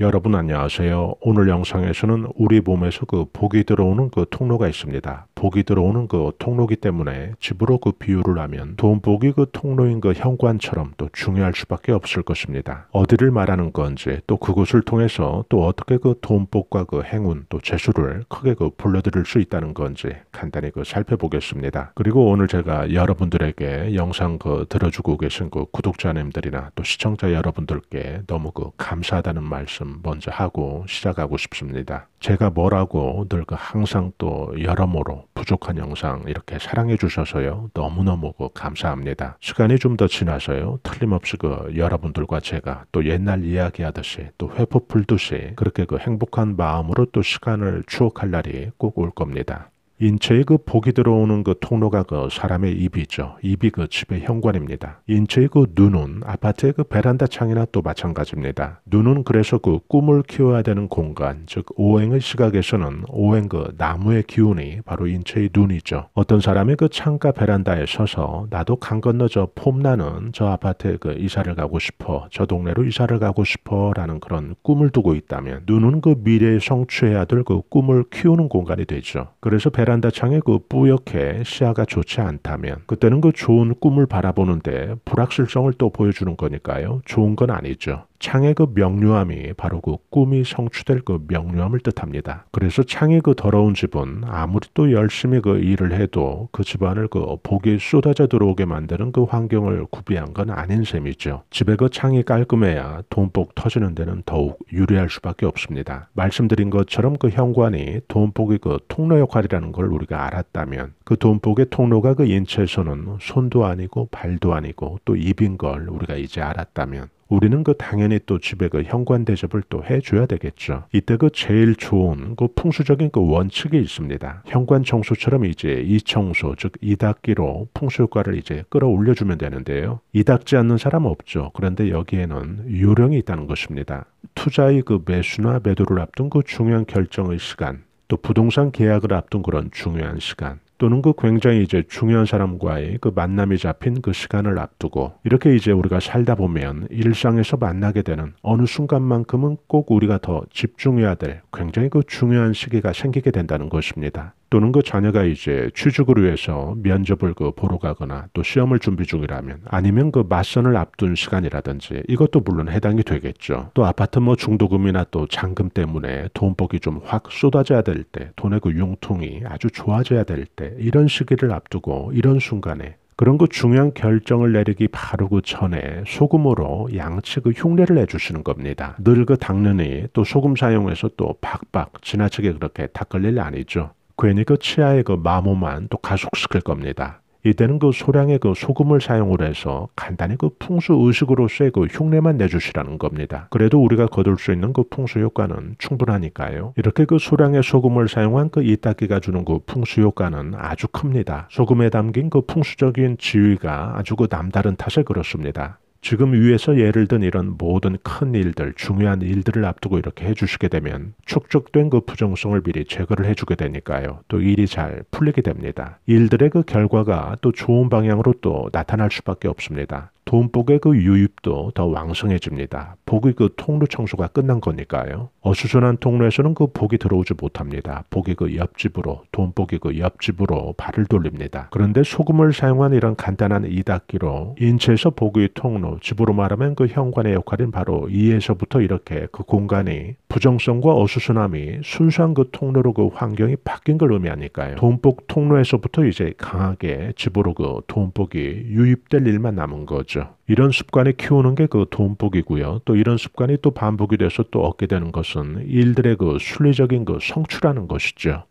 여러분 안녕하세요. 오늘 영상에서는 우리 몸에서 그 복이 들어오는 그 통로가 있습니다. 복이 들어오는 그 통로기 때문에 집으로 그 비유를 하면 돈복이 그 통로인 그 현관처럼 또 중요할 수밖에 없을 것입니다. 어디를 말하는 건지 또 그곳을 통해서 또 어떻게 그 돈복과 그 행운 또 재수를 크게 그불러들릴수 있다는 건지 간단히 그 살펴보겠습니다. 그리고 오늘 제가 여러분들에게 영상 그 들어주고 계신 그 구독자님들이나 또 시청자 여러분들께 너무 그 감사하다는 말씀 좀 먼저 하고 시작하고 싶습니다. 제가 뭐라고 늘 항상 또 여러모로 부족한 영상 이렇게 사랑해 주셔서요. 너무너무 감사합니다. 시간이 좀 더 지나서요. 틀림없이 그 여러분들과 제가 또 옛날 이야기하듯이 또 회포 풀듯이 그렇게 그 행복한 마음으로 또 시간을 추억할 날이 꼭 올 겁니다. 인체의 그 복이 들어오는 그 통로가 그 사람의 입이죠. 입이 그 집의 현관입니다. 인체의 그 눈은 아파트의 그 베란다 창이나 또 마찬가지입니다. 눈은 그래서 그 꿈을 키워야 되는 공간, 즉 오행의 시각에서는 오행 그 나무의 기운이 바로 인체의 눈이죠. 어떤 사람이 그 창가 베란다에 서서 나도 강 건너 저 폼나는 저 아파트에 그 이사를 가고 싶어, 저 동네로 이사를 가고 싶어라는 그런 꿈을 두고 있다면 눈은 그 미래에 성취해야 될 그 꿈을 키우는 공간이 되죠. 그래서 베 베란다 창에 그 뿌옇게 시야가 좋지 않다면 그때는 그 좋은 꿈을 바라보는데 불확실성을 또 보여주는 거니까요. 좋은 건 아니죠. 창의 그 명료함이 바로 그 꿈이 성취될 그 명료함을 뜻합니다. 그래서 창의 그 더러운 집은 아무리 또 열심히 그 일을 해도 그 집안을 그 복이 쏟아져 들어오게 만드는 그 환경을 구비한 건 아닌 셈이죠. 집에 그 창이 깔끔해야 돈복 터지는 데는 더욱 유리할 수밖에 없습니다. 말씀드린 것처럼 그 현관이 돈복의 그 통로 역할이라는 걸 우리가 알았다면 그 돈복의 통로가 그 인체에서는 손도 아니고 발도 아니고 또 입인 걸 우리가 이제 알았다면 우리는 그 당연히 또 집에 그 현관 대접을 또 해줘야 되겠죠. 이때 그 제일 좋은 그 풍수적인 그 원칙이 있습니다. 현관 청소처럼 이제 이청소 즉 이닦기로 풍수 효과를 이제 끌어올려주면 되는데요. 이닦지 않는 사람 없죠. 그런데 여기에는 요령이 있다는 것입니다. 투자의 그 매수나 매도를 앞둔 그 중요한 결정의 시간 또 부동산 계약을 앞둔 그런 중요한 시간 또는 그 굉장히 이제 중요한 사람과의 그 만남이 잡힌 그 시간을 앞두고 이렇게 이제 우리가 살다 보면 일상에서 만나게 되는 어느 순간만큼은 꼭 우리가 더 집중해야 될 굉장히 그 중요한 시기가 생기게 된다는 것입니다. 또는 그 자녀가 이제 취직을 위해서 면접을 그 보러 가거나 또 시험을 준비 중이라면 아니면 그 맞선을 앞둔 시간이라든지 이것도 물론 해당이 되겠죠. 또 아파트 뭐 중도금이나 또 잔금 때문에 돈복이 좀 확 쏟아져야 될 때 돈의 그 융통이 아주 좋아져야 될때 이런 시기를 앞두고 이런 순간에 그런 그 중요한 결정을 내리기 바로 그 전에 소금으로 양측의 흉내를 내주시는 겁니다. 늘 그 당면이 또 소금 사용해서 또 박박 지나치게 그렇게 닦을 일 아니죠. 괜히 그 치아의 그 마모만 또 가속시킬 겁니다. 이때는 그 소량의 그 소금을 사용을 해서 간단히 그 풍수 의식으로서의 그 흉내만 내주시라는 겁니다. 그래도 우리가 거둘 수 있는 그 풍수 효과는 충분하니까요. 이렇게 그 소량의 소금을 사용한 그 이따기가 주는 그 풍수 효과는 아주 큽니다. 소금에 담긴 그 풍수적인 지위가 아주 그 남다른 탓에 그렇습니다. 지금 위에서 예를 든 이런 모든 큰 일들, 중요한 일들을 앞두고 이렇게 해주시게 되면 축적된 그 부정성을 미리 제거를 해주게 되니까요. 또 일이 잘 풀리게 됩니다. 일들의 그 결과가 또 좋은 방향으로 또 나타날 수밖에 없습니다. 돈복의 그 유입도 더 왕성해집니다. 복의 그 통로 청소가 끝난 거니까요. 어수선한 통로에서는 그 복이 들어오지 못합니다. 복이 그 옆집으로, 돈복이 그 옆집으로 발을 돌립니다. 그런데 소금을 사용한 이런 간단한 이닦기로 인체에서 복의 통로, 집으로 말하면 그 현관의 역할인 바로 이에서부터 이렇게 그 공간이 부정성과 어수선함이 순수한 그 통로로 그 환경이 바뀐 걸 의미하니까요. 돈복 통로에서부터 이제 강하게 집으로 그 돈복이 유입될 일만 남은 거죠. 있죠. 이런 습관이 키우는 게 그 돈복이고요. 또 이런 습관이 또 반복이 돼서 또 얻게 되는 것은 일들의 그 순리적인 그 성취라는 것이죠.